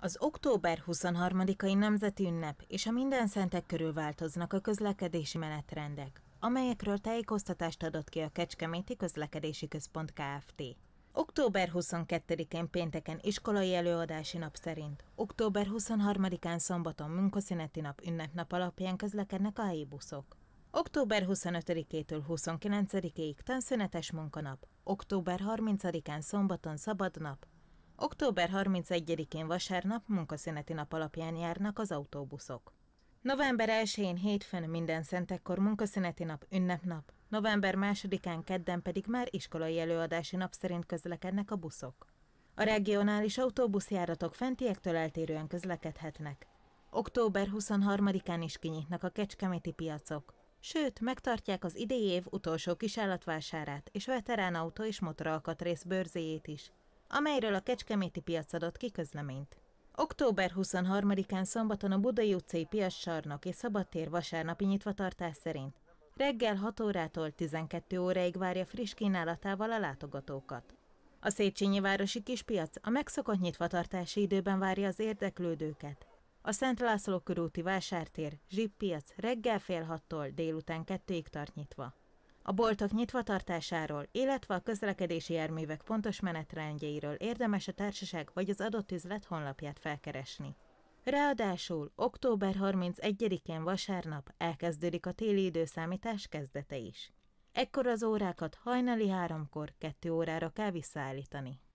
Az október 23-ai nemzeti ünnep és a minden szentek körül változnak a közlekedési menetrendek, amelyekről tájékoztatást adott ki a Kecskeméti Közlekedési Központ Kft. Október 22-én pénteken iskolai előadási nap szerint, október 23-án szombaton munkaszüneti nap ünnepnap alapján közlekednek a helyi buszok. Október 25-től 29-ig tanszünetes munkanap, október 30-án szombaton szabad nap, Október 31-én vasárnap munkaszüneti nap alapján járnak az autóbuszok. November 1-én hétfőn minden szentekkor munkaszüneti nap, ünnepnap, november 2-án kedden pedig már iskolai előadási nap szerint közlekednek a buszok. A regionális autóbuszjáratok fentiektől eltérően közlekedhetnek. Október 23-án is kinyitnak a kecskeméti piacok. Sőt, megtartják az idei év utolsó kisállatvásárát és autó és motoralkatrész bőrzéjét is, amelyről a Kecskeméti piac adott ki közleményt. Október 23-án szombaton a Budai utcai piac sarnok és szabadtér vasárnapi nyitvatartás szerint reggel 6 órától 12 óráig várja friss kínálatával a látogatókat. A Széchenyi Városi Kispiac a megszokott nyitvatartási időben várja az érdeklődőket. A Szent László körúti vásártér, zsippiac reggel fél hattól délután kettőig tart nyitva. A boltok nyitva tartásáról, illetve a közlekedési járművek pontos menetrendjeiről érdemes a társaság vagy az adott üzlet honlapját felkeresni. Ráadásul október 31-én vasárnap elkezdődik a téli időszámítás kezdete is. Ekkor az órákat hajnali háromkor kettő órára kell visszaállítani.